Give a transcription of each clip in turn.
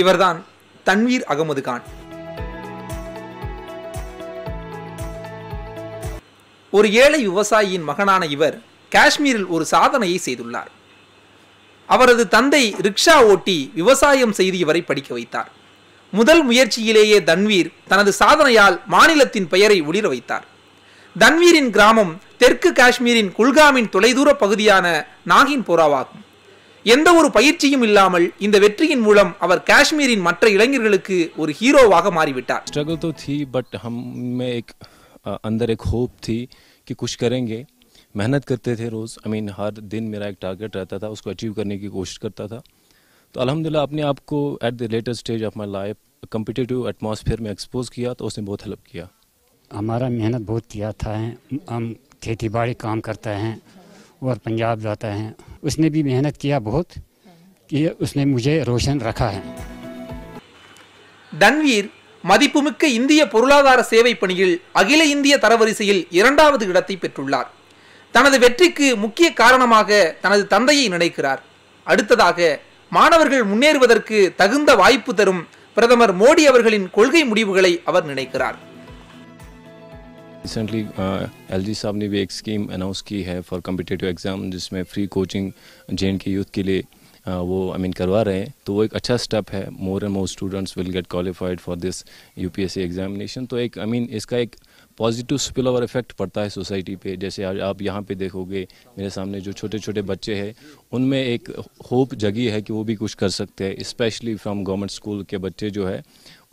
இவர்தான் தன்வீர் அகமது கான் ஒரு ஏழை விவசாயியின் மகனான இவர் காஷ்மீரில் ஒரு சாதனையை செய்துள்ளார் அவரது தந்தை ரிக்ஷா ஓட்டி விவசாயம் செய்து இவரை படிக்க வைத்தார் முதல் முயற்சியிலேயே தன்வீர் தனது சாதனையால் மாநிலத்தின் பெயரை ஒளிர வைத்தார் தன்வீரின் கிராமம் தெற்கு காஷ்மீரின் குல்காமின் தொலைதூர பகுதியான நாகின் போராவாகும் எந்த பயிற்சியும் இல்லாமல் இந்த வெற்றியின் மூலம் அவர் காஷ்மீரின் மற்ற இளைஞர்களுக்கு ஒரு ஹீரோவாக ஸ்ட்ரகிள் तो थी बट हम में एक अंदर एक होप थी कि कुछ करेंगे मेहनत करते थे रोज़ आई मीन हर दिन मेरा एक टारगेट रहता था उसको अचीव करने की कोशिश करता था तो अल्हम्दुलिल्लाह अपने आप को at the latest stage of my life competitive atmosphere में एक्सपोज किया तो उसने बहुत हेल्प किया हमारा मेहनत बहुत किया था हम खेती बाड़ी काम करते हैं और पंजाब जाते हैं उसने भी मेहनत किया बहुत कि उसने मुझे रोशन रखा है தன்வீர் மதிப்புமிக்க இந்திய பொருளாதார சேவை பணியில் அகில இந்திய தரவரிசையில் இரண்டாவது இடத்தை பெற்றுள்ளார் தனது வெற்றிக்கு முக்கிய காரணமாக தனது தந்தையை நினைக்கிறார் அடுத்ததாக மாணவர்கள் முன்னேறுவதற்கு தகுந்த வாய்ப்பு தரும் பிரதமர் மோடி அவர்களின் கொள்கை முடிவுகளை அவர் நினைக்கிறார் रिसेंटली एल जी साहब ने भी एक स्कीम अनाउंस की है फॉर कम्पिटेटिव एग्ज़ाम जिसमें free coaching J K youth के लिए uh, वो आई I मीन mean, करवा रहे हैं तो वो एक अच्छा स्टेप है more and more students will get qualified for this U P S C examination तो एक आई I मीन mean, इसका एक पॉजिटिव स्पिल ओवर इफेक्ट पड़ता है सोसाइटी पे जैसे आज आप यहाँ पे देखोगे मेरे सामने जो छोटे छोटे बच्चे हैं उनमें एक होप जगी है कि वो भी कुछ कर सकते हैं स्पेशली फ्रॉम गवर्नमेंट स्कूल के बच्चे जो है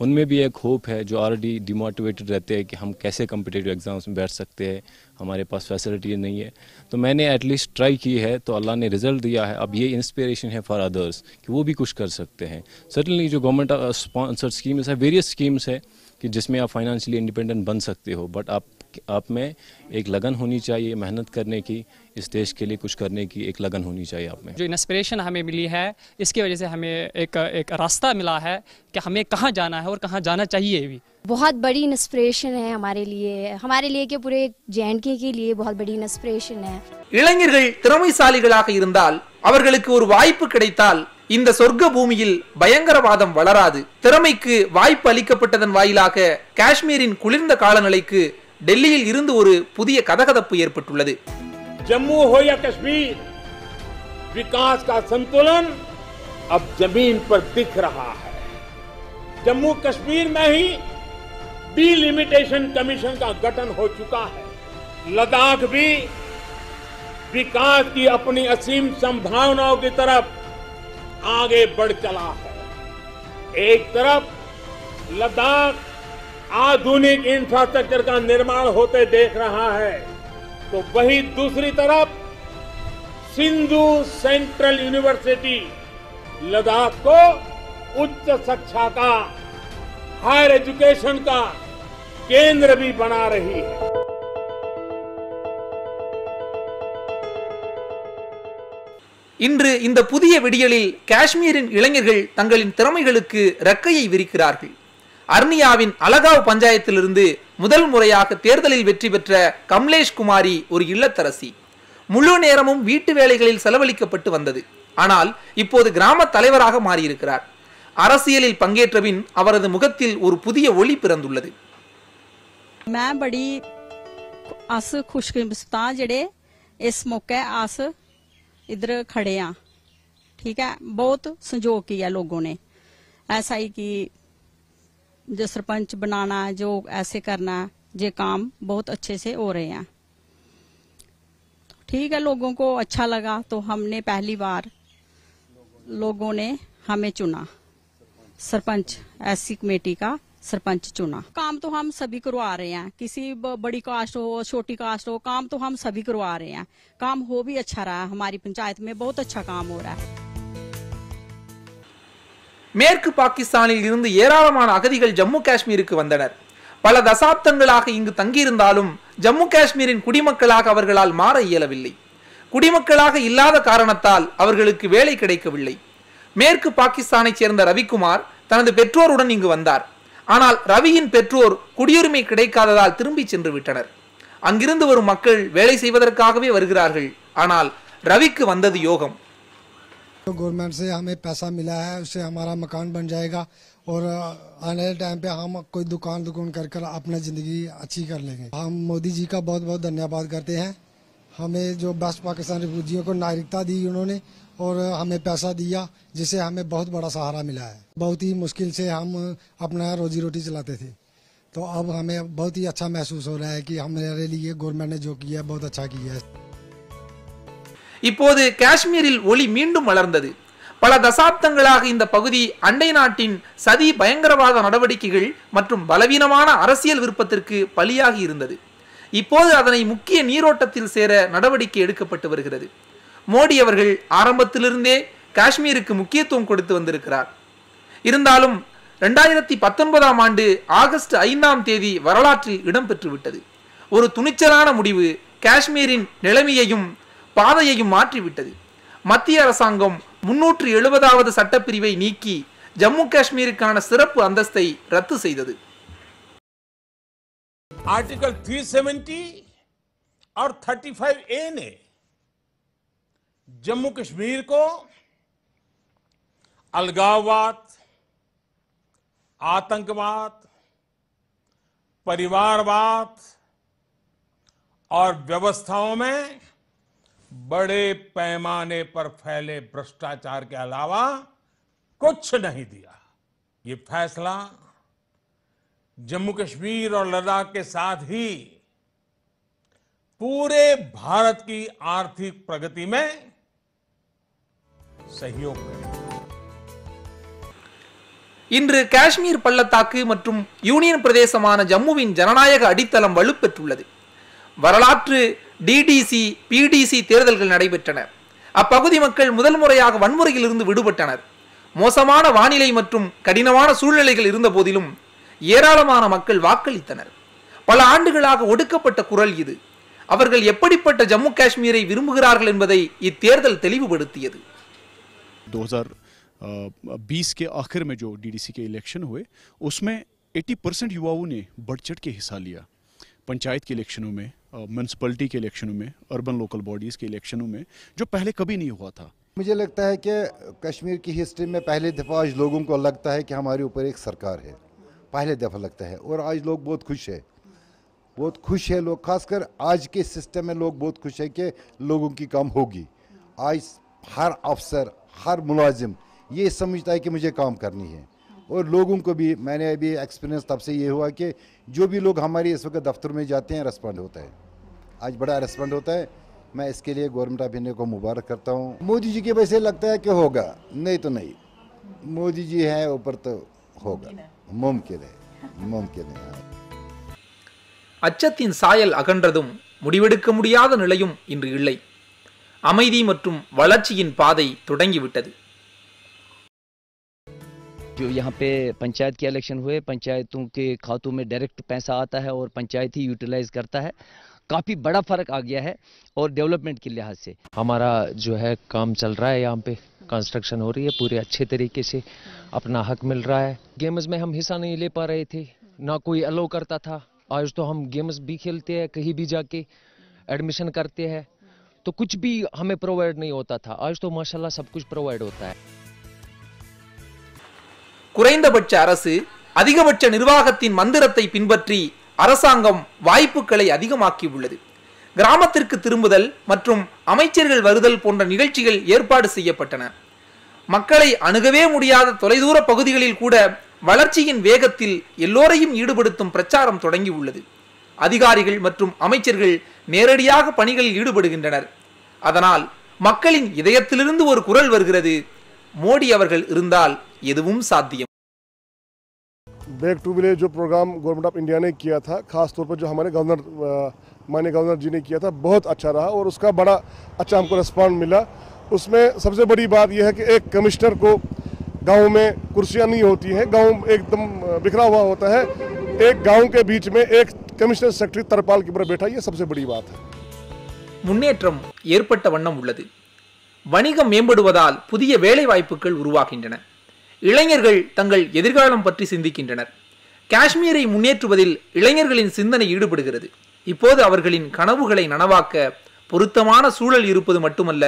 उनमें भी एक होप है जो ऑलरेडी डिमोटिवेटेड रहते हैं कि हम कैसे कम्पिटेटिव एग्ज़ाम्स में बैठ सकते हैं हमारे पास फैसिलिटी नहीं है तो मैंने एटलीस्ट ट्राई की है तो अल्लाह ने रिजल्ट दिया है अब ये इंस्पिरेशन है फॉर अदर्स कि वो भी कुछ कर सकते हैं सर्टनली जो गवर्नमेंट स्पॉन्सर्ड स्कीम्स है वेरियस स्कीम्स है कि जिसमें आप फाइनेंशियली इंडिपेंडेंट बन सकते हो बट आप आप में एक लगन होनी चाहिए मेहनत करने की इस देश के लिए कुछ करने की एक लगन होनी चाहिए आप में जो इंस्पिरेशन हमें मिली है इसकी वजह से हमें एक एक रास्ता मिला है कि हमें कहाँ जाना है और कहाँ जाना चाहिए भी बहुत बड़ी इंस्पिरेशन है हमारे लिए हमारे लिए के पूरे जे के लिए बहुत बड़ी इंस्पिरेशन है இளைஞர்கள் திறமைசாலிகளாக இருந்தால் அவர்களுக்கு ஒரு வாய்ப்பு கிடைத்தால் இந்த சொர்க்க பூமியில் பயங்கரவாதம் வளராது திறமைக்கு வாய்ப்பு அளிக்கப்பட்டதன் வாயிலாக காஷ்மீரின் குளிர்ந்த காலநிலைக்கு டெல்லியில் இருந்து ஒரு புதிய கதகதப்பு ஏற்பட்டுள்ளது ஜம்மு ஹோயா கஷ்மீர் விகாஸ் கா சந்துலன் அப் ஜமீன் பர் திக் ரஹா ஹை ஜம்மு कश्मीर மே ஹி டிலிமிடேஷன் கமிஷன் கா கட்டன் ஹோ சுகா ஹை लद्दाख भी विकास की अपनी असीम संभावनाओं की तरफ आगे बढ़ चला है एक तरफ लद्दाख आधुनिक इंफ्रास्ट्रक्चर का निर्माण होते देख रहा है तो वही दूसरी तरफ सिंधु सेंट्रल यूनिवर्सिटी लद्दाख को उच्च शिक्षा का हायर एजुकेशन का केंद्र भी बना रही है இன்று இந்த புதிய விடியலில் காஷ்மீரின் இளைஞர்கள் தங்களின் அர்னியாவின் அலகாவ் பஞ்சாயத்திலிருந்து முதல் முறையாக தேர்தலில் வெற்றி பெற்ற கம்லேஷ் குமாரி ஒரு இல்லத்தரசி முழு நேரமும் வீட்டு வேலைகளில் செலவழிக்கப்பட்டு வந்தது ஆனால் இப்போது கிராம தலைவராக மாறியிருக்கிறார் அரசியலில் பங்கேற்றபின் அவரது முகத்தில் ஒரு புதிய ஒளி பிறந்துள்ளது ਮੈਂ ਬੜੀ ਅਸ ਖੁਸ਼ਕਿਸਮਤ ਹਾਂ ਜਿਹੜੇ ਇਸ ਮੌਕੇ ਅਸ ਇਧਰ ਖੜੇ ਆ ਠੀਕ ਹੈ ਬਹੁਤ ਸੰਜੋਗ ਕੀਆ ਲੋਗੋ ਨੇ ਐਸਾ ਹੀ जो सरपंच बनाना है जो ऐसे करना है ये काम बहुत अच्छे से हो रहे हैं ठीक है लोगों को अच्छा लगा तो हमने पहली बार लोगों ने हमें चुना सरपंच ऐसी कमेटी का सरपंच चुना काम तो हम सभी करवा रहे हैं किसी बड़ी कास्ट हो छोटी कास्ट हो काम तो हम सभी करवा रहे हैं काम हो भी अच्छा रहा है हमारी पंचायत में बहुत अच्छा काम हो रहा है மேற்கு பாகிஸ்தானில் இருந்து ஏராளமான அகதிகள் ஜம்மு காஷ்மீருக்கு வந்தனர் பல தசாப்தங்களாக இங்கு தங்கியிருந்தாலும் ஜம்மு காஷ்மீரின் குடிமக்களாக அவர்களால் மாற இயலவில்லை குடிமக்களாக இல்லாத காரணத்தால் அவர்களுக்கு வேலை கிடைக்கவில்லை மேற்கு பாகிஸ்தானைச் சேர்ந்த ரவிக்குமார் தனது பெற்றோருடன் இங்கு வந்தார் ஆனால் ரவியின் பெற்றோர் குடியுரிமை கிடைக்காததால் திரும்பி சென்று விட்டனர் அங்கிருந்து வரும் மக்கள் வேலை செய்வதற்காகவே வருகிறார்கள் ஆனால் ரவிக்கு வந்தது யோகம் तो गवर्नमेंट से हमें पैसा मिला है उससे हमारा मकान बन जाएगा और आने वाले टाइम पे हम कोई दुकान दुकान कर कर अपना ज़िंदगी अच्छी कर लेंगे हम मोदी जी का बहुत बहुत धन्यवाद करते हैं हमें जो बेस्ट पाकिस्तान रिफ्यूजियों को नागरिकता दी उन्होंने और हमें पैसा दिया जिससे हमें बहुत बड़ा सहारा मिला है बहुत ही मुश्किल से हम अपना रोजी रोटी चलाते थे तो अब हमें बहुत ही अच्छा महसूस हो रहा है कि हमारे लिए गवर्नमेंट ने जो किया है बहुत अच्छा किया है இப்போது காஷ்மீரில் ஒளி மீண்டும் வளர்ந்தது பல தசாப்தங்களாக இந்த பகுதி அண்டை நாட்டின் சதி பயங்கரவாத நடவடிக்கைகள் மற்றும் பலவீனமான அரசியல் விருப்பத்திற்கு பலியாகி இருந்தது இப்போது அதனை முக்கிய நீரோட்டத்தில் சேர நடவடிக்கை எடுக்கப்பட்டு வருகிறது மோடி அவர்கள் ஆரம்பத்திலிருந்தே காஷ்மீருக்கு முக்கியத்துவம் கொடுத்து வந்திருக்கிறார் இருந்தாலும் ரெண்டாயிரத்தி பத்தொன்பதாம் ஆண்டு ஆகஸ்ட் ஐந்தாம் தேதி வரலாற்றில் இடம்பெற்றுவிட்டது ஒரு துணிச்சலான முடிவு காஷ்மீரின் நிலைமையையும் பாதையையும் மாற்றிவிட்டது மத்திய அரசாங்கம் முன்னூற்று எழுபதாவது சட்டப்பிரிவை நீக்கி ஜம்மு காஷ்மீருக்கான சிறப்பு அந்தஸ்தை ரத்து செய்தது த்ரீ செவன்டி ஆர் தேர்ட்டி ஃபைவ் ஏ நே ஜம்மு को கோ அல்காவாத் परिवारवाद और ஆர் வியவஸ்தாவோமே बड़े पैमाने पर फैले भ्रष्टाचार के अलावा कुछ नहीं दिया ये फैसला जम्मू कश्मीर और लद्दाख के साथ ही पूरे भारत की आर्थिक प्रगति में सहयोग इन काश्मीर पलता यूनियन प्रदेश जम्मू जन नायक ஜனநாயக அடித்தளம் டிடிசி பிடிசி தேர்தல்கள் நடைபெற்றன அப்பகுதி மக்கள் முதல் முறையாக வன்முறையில் இருந்து விடுபட்டனர் மோசமான வானிலை மற்றும் கடினமான சூழ்நிலைகள் இருந்த போதிலும் ஏராளமான மக்கள் வாக்களித்தனர் பல ஆண்டுகளாக ஒடுக்கப்பட்ட குரல் இது அவர்கள் எப்படிப்பட்ட ஜம்மு காஷ்மீரை விரும்புகிறார்கள் என்பதை இத்தேர்தல் தெளிவுபடுத்தியது बीस के आखिर म्यूनसिपलिटी के इलेक्शनों में अर्बन लोकल बॉडीज़ के इलेक्शनों में जो पहले कभी नहीं हुआ था मुझे लगता है कि कश्मीर की हिस्ट्री में पहले दफ़ा आज लोगों को लगता है कि हमारे ऊपर एक सरकार है पहले दफ़ा लगता है और आज लोग बहुत खुश है बहुत खुश है लोग खासकर आज के सिस्टम में लोग बहुत खुश है कि लोगों की काम होगी आज हर अफसर हर मुलाजिम ये समझता है कि मुझे काम करनी है और लोगों को भी मैंने अभी एक्सपीरियंस तब से ये हुआ कि जो भी लोग हमारे इस वक्त दफ्तर में जाते हैं रेस्पॉन्ड होता है आज बड़ा रेस्पॉन्ड होता है मैं इसके लिए गवर्नमेंट ऑफ इंडिया को मुबारक करता हूँ मोदी जी की वजह से लगता है कि होगा नहीं तो नहीं मोदी जी हैं ऊपर तो होगा मुमकिन है मुमकिन है अच्छी सायल அகன்றதும் முடிவெடுக்க முடியாத நிலையும் இன்று இல்லை जो यहाँ पे पंचायत के इलेक्शन हुए पंचायतों के खातों में डायरेक्ट पैसा आता है और पंचायत ही यूटिलाइज करता है काफ़ी बड़ा फ़र्क आ गया है और डेवलपमेंट के लिहाज से हमारा जो है काम चल रहा है यहाँ पे कंस्ट्रक्शन हो रही है पूरे अच्छे तरीके से अपना हक मिल रहा है गेम्स में हम हिस्सा नहीं ले पा रहे थे ना कोई अलो करता था आज तो हम गेम्स भी खेलते हैं कहीं भी जाके एडमिशन करते हैं तो कुछ भी हमें प्रोवाइड नहीं होता था आज तो माशाल्लाह सब कुछ प्रोवाइड होता है குறைந்தபட்ச அரசு அதிகபட்ச मंदिर மந்திரத்தை பின்பற்றி அரசாங்கம் வாய்ப்புகளை அதிகமாக்கியுள்ளது கிராமத்திற்கு திரும்புதல் மற்றும் அமைச்சர்கள் வருதல் போன்ற நிகழ்ச்சிகள் ஏற்பாடு செய்யப்பட்டன மக்களை அணுகவே முடியாத தொலைதூர பகுதிகளில் கூட வளர்ச்சியின் வேகத்தில் எல்லோரையும் ஈடுபடுத்தும் பிரச்சாரம் தொடங்கியுள்ளது அதிகாரிகள் மற்றும் அமைச்சர்கள் நேரடியாக பணிகளில் ஈடுபடுகின்றனர் அதனால் மக்களின் இதயத்திலிருந்து ஒரு குரல் வருகிறது மோடி அவர்கள் இருந்தால் எதுவும் சாத்தியம் बैक टू विलेज जो प्रोग्राम गवर्नमेंट ऑफ इंडिया ने किया था खास तौर पर जो हमारे गवर्नर माने गवर्नर जी ने किया था बहुत अच्छा रहा और उसका बड़ा अच्छा हमको रिस्पॉन्ड मिला उसमें सबसे बड़ी बात यह है कि एक कमिश्नर को गांव में कुर्सियां नहीं होती हैं गांव एकदम बिखरा हुआ होता है एक गाँव के बीच में एक कमिश्नर सेक्रेटरी तरपाल के ऊपर बैठा ये सबसे बड़ी बात है முன்னேற்றம் ஏற்பட்ட வண்ணம் உள்ளது வணிகம் இளைஞர்கள் தங்கள் எதிர்காலம் பற்றி சிந்திக்கின்றனர் காஷ்மீரை முன்னேற்றுவதில் இளைஞர்களின் சிந்தனை ஈடுபடுகிறது இப்போது அவர்களின் கனவுகளை நனவாக்க பொருத்தமான சூழல் இருப்பது மட்டுமல்ல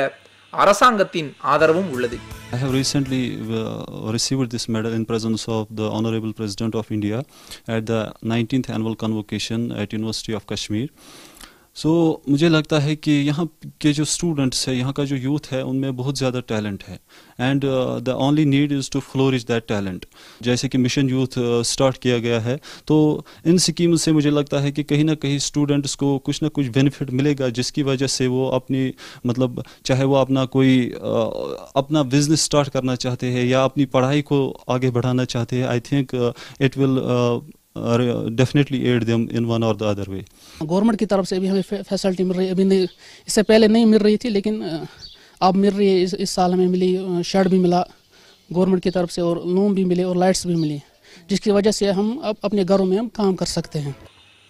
அரசாங்கத்தின் ஆதரவும் உள்ளது I have recently uh, received this medal in presence of the Honorable President of India at the 19th annual convocation at University of Kashmir. So so, मुझे लगता है कि यहाँ के जो स्टूडेंट्स है यहाँ का जो यूथ है उनमें बहुत ज़्यादा टैलेंट है and the only need is to flourish that talent जैसे कि मिशन यूथ स्टार्ट किया गया है तो इन स्कीम से मुझे लगता है कि कहीं ना कहीं स्टूडेंट्स को कुछ ना कुछ बेनिफिट मिलेगा जिसकी वजह से वो अपनी मतलब चाहे वो अपना कोई uh, अपना बिजनेस स्टार्ट करना चाहते हैं या अपनी पढ़ाई को आगे बढ़ाना चाहते हैं I think it will definitely aid them in one or the other way government की तरफ से भी हमें फैसिलिटी मिल रही है अभी नहीं इससे पहले नहीं मिल रही थी लेकिन अब मिल रही है इस, इस साल हमें मिली शर्ट भी मिला गवर्नमेंट की तरफ से और लूम भी मिले और लाइट्स भी मिली जिसकी वजह से हम अब अपने घरों में हम काम कर सकते हैं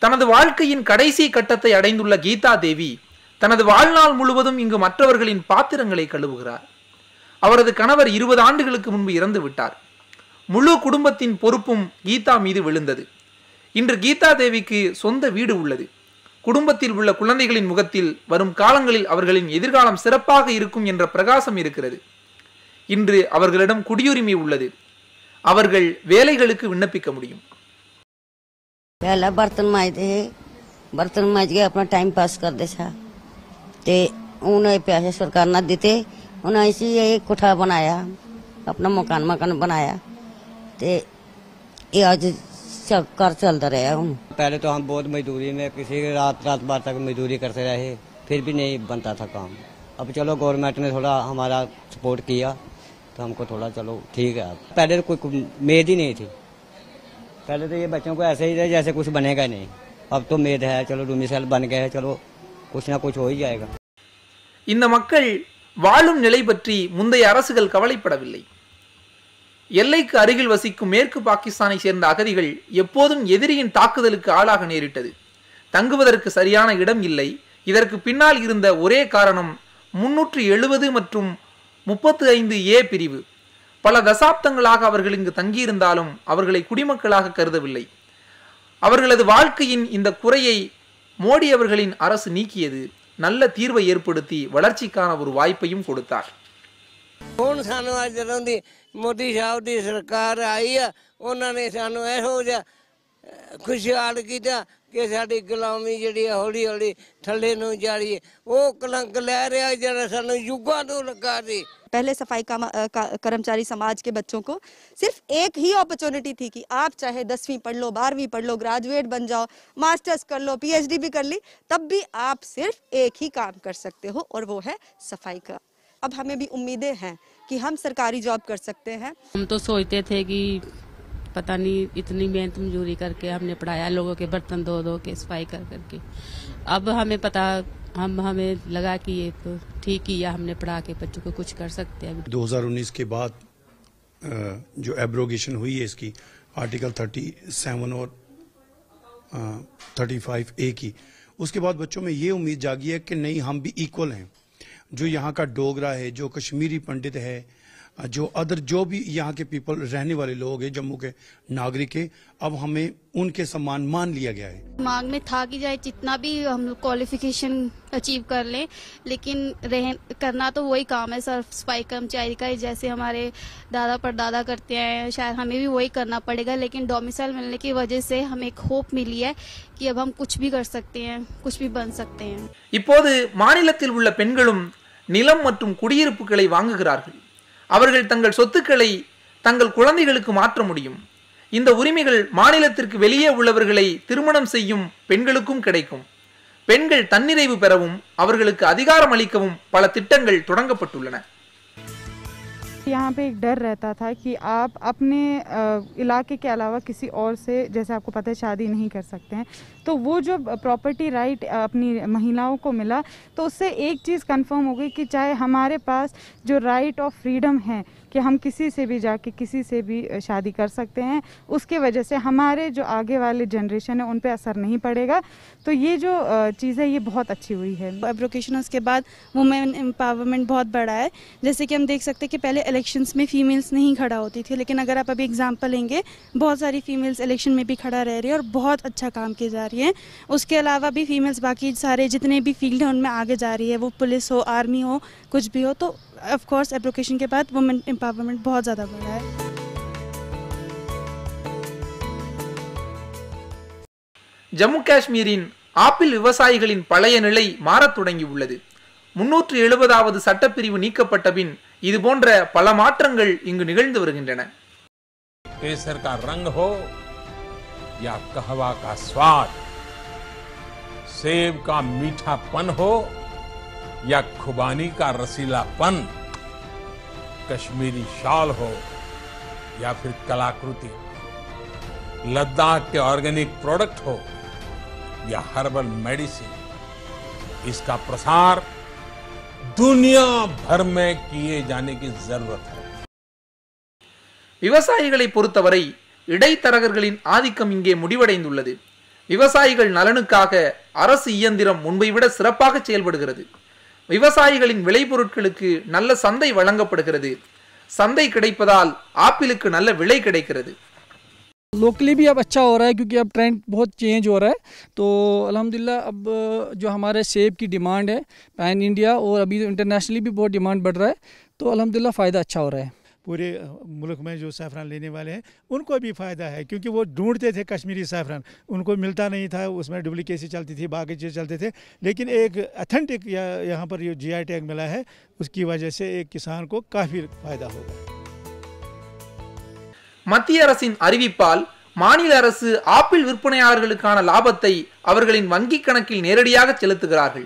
தனது வாழ்க்கையின் கடைசி கட்டத்தை அடைந்துள்ள கீதா தேவி தனது வாழ்நாள் முழுவதும் இங்கு மற்றவர்களின் பாத்திரங்களை கழுவுகிறார் அவரது கணவர் இருபது ஆண்டுகளுக்கு முன்பு இறந்து விட்டார் முழு குடும்பத்தின் பொறுப்பும் கீதா மீது விழுந்தது இன்று கீதா தேவிக்கு சொந்த வீடு உள்ளது குடும்பத்தில் உள்ள குழந்தைகளின் முகத்தில் வரும் காலங்களில் அவர்களின் எதிர்காலம் சிறப்பாக இருக்கும் என்ற பிரகாசம் இருக்கிறது இன்று அவர்களிடம் குடியுரிமை உள்ளது அவர்கள் வேலைகளுக்கு விண்ணப்பிக்க முடியும் வேலை बर्तन माजते है बर्तन माज के अपना टाइम पास कर दे सा ते उन्हें पैसे सरकार ना देते उन्हें ऐसी एक कोठा बनाया अपना मकान मकान बनाया ते ये कर चलता रहा हूँ पहले तो हम बहुत मजदूरी में किसी रात रात बार तक मजदूरी करते रहे फिर भी नहीं बनता था काम अब चलो गवर्नमेंट ने थोड़ा हमारा सपोर्ट किया तो हमको थोड़ा चलो ठीक है पहले तो कोई मेद ही नहीं थी पहले तो ये बच्चों को ऐसे ही रहे जैसे कुछ बनेगा नहीं अब तो मेद है चलो सेल बन गए चलो कुछ ना कुछ हो ही जाएगा इन मकल வாழும் नई पी முந்தைய அரசுகள் எல்லைக்கு அருகில் வசிக்கும் மேற்கு பாகிஸ்தானை சேர்ந்த அகதிகள் எப்போதும் எதிரியின் தாக்குதலுக்கு ஆளாக நேரிட்டது தங்குவதற்கு சரியான இடம் இல்லை இதற்கு பின்னால் இருந்த ஒரே காரணம் முன்னூற்று எழுபது மற்றும் முப்பத்து ஐந்து ஏ பிரிவு பல தசாப்தங்களாக அவர்கள் இங்கு தங்கியிருந்தாலும் அவர்களை குடிமக்களாக கருதவில்லை அவர்களது வாழ்க்கையின் இந்த குறையை மோடி அவர்களின் அரசு நீக்கியது நல்ல தீர்வை ஏற்படுத்தி வளர்ச்சிக்கான ஒரு வாய்ப்பையும் கொடுத்தார் मोदी साहब की सरकार आई है उन्होंने ਨੇ ਸਾਨੂੰ ਇਹੋ ਜਿਹਾ ਖੁਸ਼ਹਾਲ ਕੀਤਾ ਕਿ ਸਾਡੀ ਗੁਲਾਮੀ हौली ਆ ਹੌਲੀ ਹੌਲੀ ਥੱਲੇ वो कलंक लै रहा जरा सू ਲੈ ਰਿਹਾ लगा ਸਾਨੂੰ पहले सफाई का, का कर्मचारी समाज के बच्चों को सिर्फ एक ही अपॉर्चुनिटी थी कि आप चाहे दसवीं पढ़ लो बारहवीं पढ़ लो ग्रेजुएट बन जाओ मास्टर्स कर लो पीएचडी भी कर ली तब भी आप सिर्फ एक ही काम कर सकते हो और वो है सफाई का अब हमें भी उम्मीदें हैं कि हम सरकारी जॉब कर सकते हैं हम तो सोचते थे कि पता नहीं इतनी मेहनत मजूरी करके हमने पढ़ाया लोगों के बर्तन धो धो के सफाई कर करके अब हमें पता हम हमें लगा कि ये तो ठीक या हमने पढ़ा के बच्चों को कुछ कर सकते हैं 2019 के बाद जो एब्रोगेशन हुई है इसकी आर्टिकल 37 और 35 ए की उसके बाद बच्चों में ये उम्मीद जागी है कि नहीं हम भी इक्वल हैं जो यहाँ का डोगरा है जो कश्मीरी पंडित है जो अदर जो भी यहाँ के पीपल रहने वाले लोग हैं जम्मू के नागरिक है अब हमें उनके सम्मान मान लिया गया है मांग में था कि जाए जितना भी हम क्वालिफिकेशन अचीव कर लें लेकिन रह करना तो वही काम है सर सफाई कर्मचारी का जैसे हमारे दादा परदादा करते हैं शायद हमें भी वही करना पड़ेगा लेकिन डोमिसाइल मिलने की वजह से हमें एक होप मिली है कि अब हम कुछ भी कर सकते हैं कुछ भी बन सकते हैं इोद नीलम कुछ பெண்களும் அவர்கள் தங்கள் சொத்துக்களை தங்கள் குழந்தைகளுக்கு மாற்ற முடியும் இந்த உரிமைகள் மாநிலத்திற்கு வெளியே உள்ளவர்களை திருமணம் செய்யும் பெண்களுக்கும் கிடைக்கும் பெண்கள் தன்னிறைவு பெறவும் அவர்களுக்கு அதிகாரம் அளிக்கவும் பல திட்டங்கள் தொடங்கப்பட்டுள்ளன यहाँ पे एक डर रहता था कि आप अपने इलाके के अलावा किसी और से जैसे आपको पता है शादी नहीं कर सकते हैं तो वो जो प्रॉपर्टी राइट अपनी महिलाओं को मिला तो उससे एक चीज़ कंफर्म हो गई कि चाहे हमारे पास जो राइट ऑफ फ्रीडम है कि हम किसी से भी जाके किसी से भी शादी कर सकते हैं उसके वजह से हमारे जो आगे वाले जनरेशन है उन पर असर नहीं पड़ेगा तो ये जो चीज़ है ये बहुत अच्छी हुई है एब्रोकेशन उसके बाद वुमेन एम्पावरमेंट बहुत बड़ा है जैसे कि हम देख सकते हैं कि पहले इलेक्शंस में फीमेल्स नहीं खड़ा होती थी लेकिन अगर आप अभी एग्जाम्पल लेंगे बहुत सारी फीमेल्स इलेक्शन में भी खड़ा रह रही है और बहुत अच्छा काम की जा रही है उसके अलावा भी फीमेल्स बाकी सारे जितने भी फील्ड हैं उनमें आगे जा रही है वो पुलिस हो आर्मी हो कुछ भी हो तो ऑफ कोर्स एब्रोकेशन के बाद वुमेन एम्पावरमेंट बहुत ज़्यादा बढ़ा है ஜம்மு காஷ்மீரின் ஆப்பிள் விவசாயிகளின் பழைய நிலை மாறத் தொடங்கியுள்ளது முன்னூற்று எழுபதாவது சட்டப்பிரிவு நீக்கப்பட்ட பின் போன்ற பல மாற்றங்கள் இங்கு நிகழ்ந்து வருகின்றன केसर का रंग हो या कहवा का स्वाद का हो या खुबानी का रसीलापन कश्मीरी शाल हो या फिर कलाकृति लद्दाख के ऑर्गेनिक प्रोडक्ट हो या हर्बल मेडिसिन इसका प्रसार दुनिया भर में किए जाने की जरूरत है விவசாயிகளை பொறுத்தவரை இடைத்தரகர்களின் ஆதிக்கம் இங்கே முடிவடைந்துள்ளது விவசாயிகள் நலனுக்காக அரசு இயந்திரம் முன்பை விட சிறப்பாக செயல்படுகிறது விவசாயிகளின் விளை பொருட்களுக்கு நல்ல சந்தை வழங்கப்படுகிறது சந்தை கிடைப்பதால் ஆப்பிளுக்கு நல்ல விலை கிடைக்கிறது லோக்கலி பி அப் அச்சா ஓரா கியூக்கி அப் ட்ரெண்ட் போத் சேஞ்ச் ஓரா தோ அலமதுல்லா அப் ஜோ ஹமார சேப் கி டிமாண்ட் பேன் இண்டியா ஓர் அபி இன்டர்நேஷனலி பி போ டிமாண்ட் பட் ரே தோ அலமதுல்லா ஃபாய்தா அச்சா ஓரா पूरे मुल्क में जो सैफरान लेने वाले हैं उनको भी फ़ायदा है क्योंकि वो ढूंढते थे कश्मीरी सैफरान उनको मिलता नहीं था उसमें डुप्लिकेसी चलती थी बाकी चीज़ चलते थे लेकिन एक अथेंटिक या यहाँ पर जो जी टैग मिला है उसकी वजह से एक किसान को काफ़ी फ़ायदा होगा மத்திய அரசின் அறிவிப்பால் மாநில அரசு ஆப்பிள் விற்பனையாளர்களுக்கான லாபத்தை அவர்களின் வங்கிக் கணக்கில் நேரடியாக செலுத்துகிறார்கள்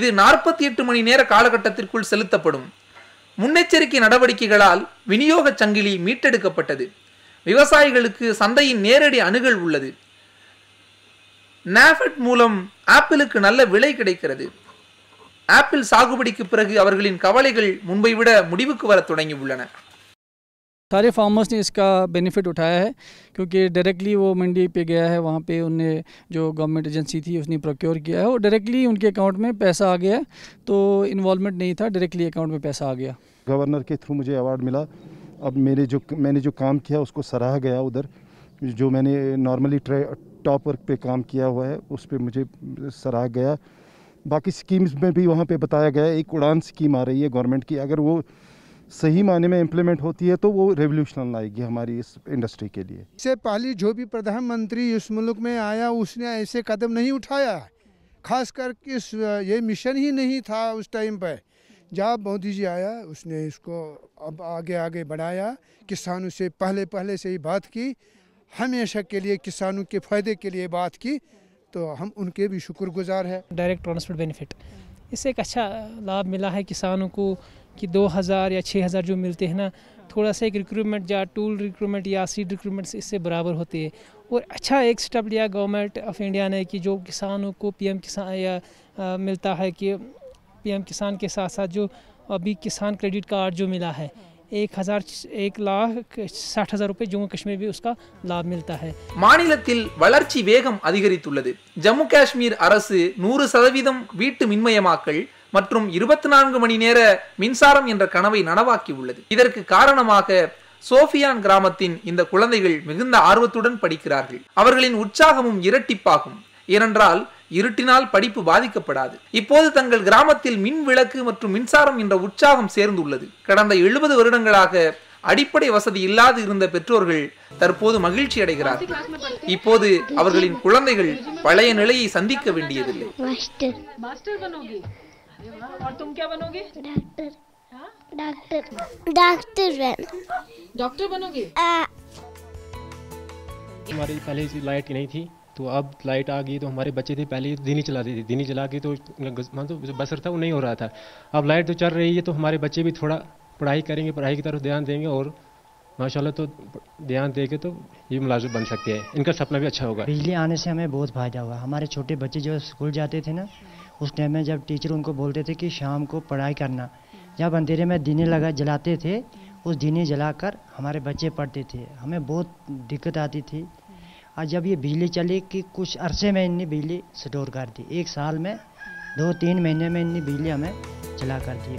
இது நாற்பத்தி எட்டு மணி நேர காலகட்டத்திற்குள் செலுத்தப்படும் முன்னெச்சரிக்கை நடவடிக்கைகளால் விநியோக சங்கிலி மீட்டெடுக்கப்பட்டது விவசாயிகளுக்கு சந்தையின் நேரடி அணுகல் உள்ளது நாஃபட் மூலம் ஆப்பிளுக்கு நல்ல விலை கிடைக்கிறது ஆப்பிள் சாகுபடிக்கு பிறகு அவர்களின் கவலைகள் முன்பை விட முடிவுக்கு வர தொடங்கியுள்ளன सारे फार्मर्स ने इसका बेनिफिट उठाया है क्योंकि डायरेक्टली वो मंडी पे गया है वहाँ पे उनने जो गवर्नमेंट एजेंसी थी उसने प्रोक्योर किया है और डायरेक्टली उनके अकाउंट में पैसा आ गया तो इन्वॉलमेंट नहीं था डायरेक्टली अकाउंट में पैसा आ गया गवर्नर के थ्रू मुझे अवार्ड मिला अब मेरे जो मैंने जो काम किया उसको सराहा गया उधर जो मैंने नॉर्मली टॉप वर्क पे काम किया हुआ है उस पर मुझे सराहा गया बाकी स्कीम्स में भी वहाँ पे बताया गया एक उड़ान स्कीम आ रही है गवर्नमेंट की अगर वो सही माने में इम्प्लीमेंट होती है तो वो रेवोल्यूशन लाएगी हमारी इस इंडस्ट्री के लिए इससे पहले जो भी प्रधानमंत्री इस मुल्क में आया उसने ऐसे कदम नहीं उठाया खास करके इस ये मिशन ही नहीं था उस टाइम पर जब मोदी जी आया उसने इसको अब आगे आगे बढ़ाया किसानों से पहले पहले से ही बात की हमेशा के लिए किसानों के फ़ायदे के लिए बात की तो हम उनके भी शुक्रगुजार हैं डायरेक्ट ट्रांसपोर्ट बेनिफिट इससे एक अच्छा लाभ मिला है किसानों को कि 2000 या 6000 जो मिलते हैं ना थोड़ा सा एक रिक्रूटमेंट या टूल रिक्रूटमेंट या सीड रिक्रूटमेंट इससे बराबर होते हैं और अच्छा एक स्टेप लिया गवर्नमेंट ऑफ इंडिया ने कि जो किसानों को पीएम किसान या आ, मिलता है कि पीएम किसान के साथ साथ जो अभी किसान क्रेडिट कार्ड जो मिला है एक हजार एक लाख साठ हजार ஹசார் जम्मू कश्मीर भी उसका लाभ मिलता है மாநிலத்தில் வளர்ச்சி வேகம் அதிகரித்துள்ளது ஜம்மு காஷ்மீர் அரசு நூறு சதவீதம் வீட்டு மின்மயமாக்கல் மற்றும் இருபத்தி நான்கு மணி நேர மின்சாரம் என்ற கனவை நனவாக்கி உள்ளது இதற்கு காரணமாக சோஃபியான் கிராமத்தின் இந்த குழந்தைகள் மிகுந்த ஆர்வத்துடன் படிக்கிறார்கள் அவர்களின் உற்சாகமும் இரட்டிப்பாகும் ஏனென்றால் இருட்டினால் படிப்பு பாதிக்கப்படாது இப்போது தங்கள் கிராமத்தில் மின் விளக்கு மற்றும் மின்சாரம் என்ற உற்சாகம் சேர்ந்துள்ளது கடந்த எழுபது வருடங்களாக அடிப்படை வசதி இல்லாது இருந்த பெற்றோர்கள் தற்போது மகிழ்ச்சி அடைகிறார்கள் இப்போது அவர்களின் குழந்தைகள் பழைய நிலையை சந்திக்க வேண்டியதில்லை हाँ। और तुम क्या बनोगे डॉक्टर हाँ? डॉक्टर डॉक्टर डॉक्टर बनोगे हमारे पहले से लाइट नहीं थी तो अब लाइट आ गई तो हमारे बच्चे थे पहले दिन ही चलाते थे दिन ही चला के तो मान तो जो बसर था वो नहीं हो रहा था अब लाइट तो चल रही है तो हमारे बच्चे भी थोड़ा पढ़ाई करेंगे पढ़ाई की तरफ ध्यान देंगे और माशाल्लाह तो ध्यान देंगे तो ये मुलाजिम बन सकते हैं इनका सपना भी अच्छा होगा बिजली आने से हमें बहुत फ़ायदा हुआ हमारे छोटे बच्चे जो स्कूल जाते थे ना उस टाइम में जब टीचर उनको बोलते थे कि शाम को पढ़ाई करना जब अंधेरे में दीने लगा जलाते थे उस दिने जलाकर हमारे बच्चे पढ़ते थे हमें बहुत दिक्कत आती थी और जब ये बिजली चली कि कुछ अरसे में इनने बिजली स्टोर कर दी एक साल में दो तीन महीने में इनने बिजली हमें चला कर दी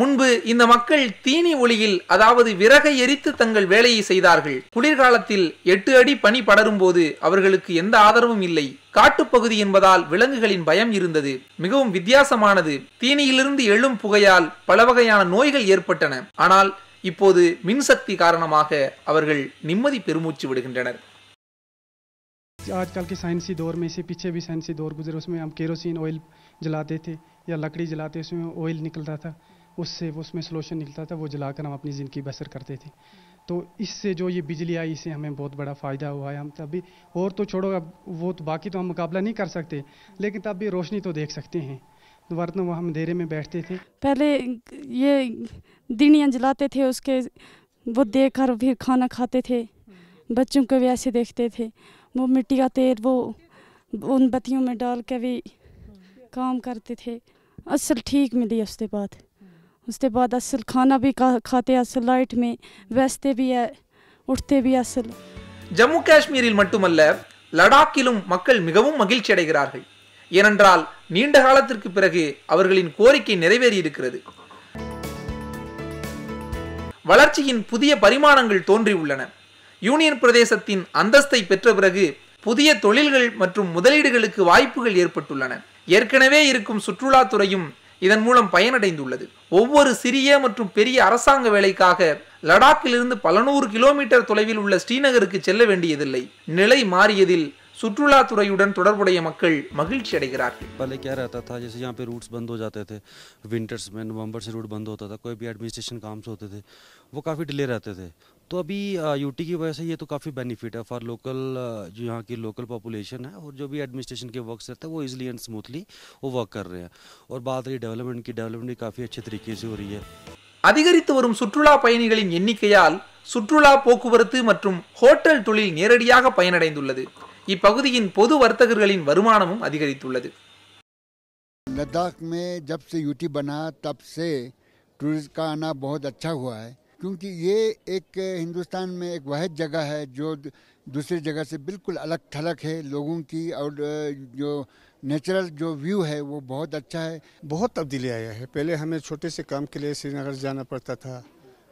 முன்பு இந்த மக்கள் தீனி ஒளியில் அதாவது விறகை எரித்து தங்கள் வேலையை செய்தார்கள் குளிர்காலத்தில் எட்டு அடி பனி படரும் போது அவர்களுக்கு எந்த ஆதரவும் இல்லை காட்டுப்பகுதி என்பதால் விலங்குகளின் பயம் இருந்தது மிகவும் வித்தியாசமானது தீனியிலிருந்து எழும் புகையால் பல வகையான நோய்கள் ஏற்பட்டன ஆனால் இப்போது மின்சக்தி காரணமாக அவர்கள் நிம்மதி பெருமூச்சு விடுகின்றனர் आजकल के साइंसी दौर में से पीछे भी साइंसी दौर गुजरे उसमें हम केरोसिन ऑयल जलाते थे या लकड़ी जलाते उसमें ऑयल निकलता था उससे वो उसमें सोलूशन निकलता था वो जलाकर हम अपनी ज़िंदगी बसर करते थे तो इससे जो ये बिजली आई इससे हमें बहुत बड़ा फ़ायदा हुआ है हम तब भी और तो छोड़ो अब वो तो बाकी तो हम मुकाबला नहीं कर सकते लेकिन तब भी रोशनी तो देख सकते हैं वरना वो हम अंधेरे में बैठते थे पहले ये दिनियाँ जलाते थे उसके वो देख कर फिर खाना खाते थे बच्चों को भी ऐसे देखते थे वो मिट्टी का तेल वो उन बत्तियों में डाल के भी काम करते थे असल ठीक मिली उसके बाद उसके बाद असल खाना भी खा, खाते असल लाइट में वैसते भी है உட்தே வியாசல் ஜம்மு காஷ்மீரில் மட்டுமல்ல லடாக்கிலும் மக்கள் மிகவும் மகிழ்ச்சி அடைகிறார்கள் ஏனென்றால் நீண்ட காலத்திற்கு பிறகு அவர்களின் கோரிக்கை நிறைவேறியிருக்கிறது வளர்ச்சியின் புதிய பரிமாணங்கள் தோன்றியுள்ளன யூனியன் பிரதேசத்தின் அந்தஸ்தை பெற்ற பிறகு புதிய தொழில்கள் மற்றும் முதலீடுகளுக்கு வாய்ப்புகள் ஏற்பட்டுள்ளன ஏற்கனவே இருக்கும் சுற்றுலாத்துறையும் இதன் மூலம் பயனடைந்துள்ளது ஒவ்வொரு சிறிய மற்றும் பெரிய அரசாங்க வேலைக்காக லடாக்கிலிருந்து பல நூறு கிலோமீட்டர் தொலைவில் உள்ள ஸ்ரீநகருக்கு செல்ல வேண்டியதில்லை நிலை மாறியதில் सुट्रुला துறையுடன் தொடர்புடைய மக்கள் மகிழ்ச்சி அடைகிறார்கள் पहले क्या रहता था जैसे यहाँ पे रूट्स बंद हो जाते थे विंटर्स में नवंबर से रूट बंद होता था कोई भी एडमिनिस्ट्रेशन होते थे वो काफ़ी डिले रहते थे तो अभी यूटी की वजह से ये तो काफ़ी बेनिफिट है फॉर लोकल जो यहाँ की लोकल पॉपुलेशन है और जो भी एडमिनिस्ट्रेशन के वर्क रहते हैं वो इजिली एंड स्मूथली वो वर्क कर रहे हैं और बात रही डेवलपमेंट की डेवलपमेंट काफ़ी अच्छे तरीके से हो रही है அதிகரித்து வரும் சுற்றுலா பயணிகளின் எண்ணிக்கையால் சுற்றுலா போக்குவரத்து மற்றும் ஹோட்டல் தொழில் நேரடியாக பயனடைந்துள்ளது இப்பகுதியின் பொது வர்த்தகர்களின் வருமானமும் அதிகரித்துள்ளது लद्दाख में जब से यूटी बना तब से टूरिस्ट का आना बहुत अच्छा हुआ है क्योंकि ये एक हिंदुस्तान में एक वाद जगह है जो दूसरी जगह से बिल्कुल अलग थलग है लोगों की और जो नेचुरल जो व्यू है वो बहुत अच्छा है बहुत तब्दीली आया है पहले हमें छोटे से काम के लिए श्रीनगर जाना पड़ता था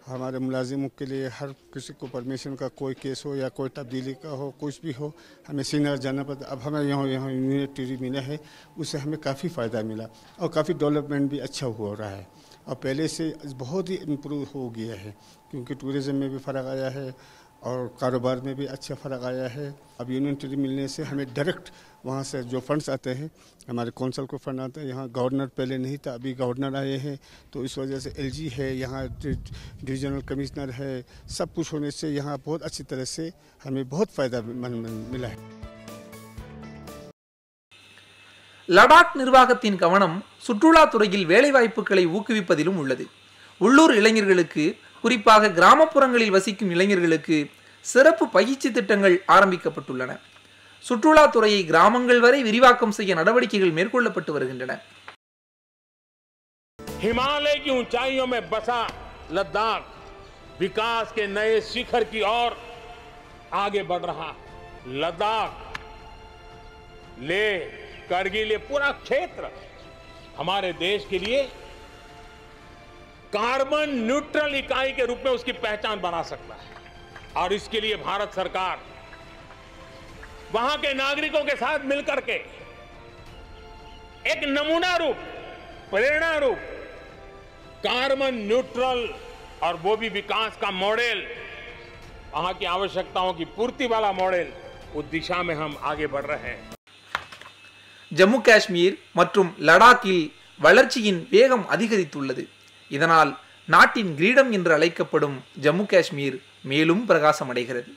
हमारे मुलाजिमों के लिए हर किसी को परमिशन का कोई केस हो या कोई तब्दीली का हो कुछ भी हो हमें श्रीनगर जाना पड़ता अब हमें यहाँ यहाँ यूनिवर्टी मिला है उससे हमें काफ़ी फ़ायदा मिला और काफ़ी डेवलपमेंट भी अच्छा हो रहा है और पहले से बहुत ही इम्प्रूव हो गया है क्योंकि टूरिज़म में भी फ़र्क आया है और कारोबार में भी अच्छा फ़र्क आया है अब यूनियन टेरी मिलने से हमें डायरेक्ट वहाँ से जो फंड्स आते हैं हमारे कौंसल को फंड आता है यहाँ गवर्नर पहले नहीं था अभी गवर्नर आए हैं तो इस वजह से एलजी है यहाँ डिविजनल कमिश्नर है सब कुछ होने से यहाँ बहुत अच्छी तरह से हमें बहुत फ़ायदा मिला है லடாக் நிர்வாகத்தின் கவனம் சுற்றுலாத்துறையில் வேலைவாய்ப்புகளை ஊக்குவிப்பதிலும் உள்ளது உள்ளூர் இளைஞர்களுக்கு குறிப்பாக கிராமப்புறங்களில் வசிக்கும் இளைஞர்களுக்கு சிறப்பு பயிற்சி திட்டங்கள் ஆரம்பிக்கப்பட்டுள்ளன சுற்றுலாத்துறையை கிராமங்கள் வரை விரிவாக்கம் செய்ய நடவடிக்கைகள் மேற்கொள்ளப்பட்டு வருகின்றன विकास के नए शिखर की ओर आगे बढ़ रहा लद्दाख करगिल ये पूरा क्षेत्र हमारे देश के लिए कार्बन न्यूट्रल इकाई के रूप में उसकी पहचान बना सकता है और इसके लिए भारत सरकार वहां के नागरिकों के साथ मिलकर के एक नमूना रूप प्रेरणा रूप कार्बन न्यूट्रल और वो भी विकास का मॉडल वहां की आवश्यकताओं की पूर्ति वाला मॉडल उस दिशा में हम आगे बढ़ रहे हैं ஜம்மு காஷ்மீர் மற்றும் லடாக்கில் வளர்ச்சியின் வேகம் அதிகரித்துள்ளது இதனால் நாட்டின் கிரீடம் என்று அழைக்கப்படும் ஜம்மு காஷ்மீர் மேலும் பிரகாசமடைகிறது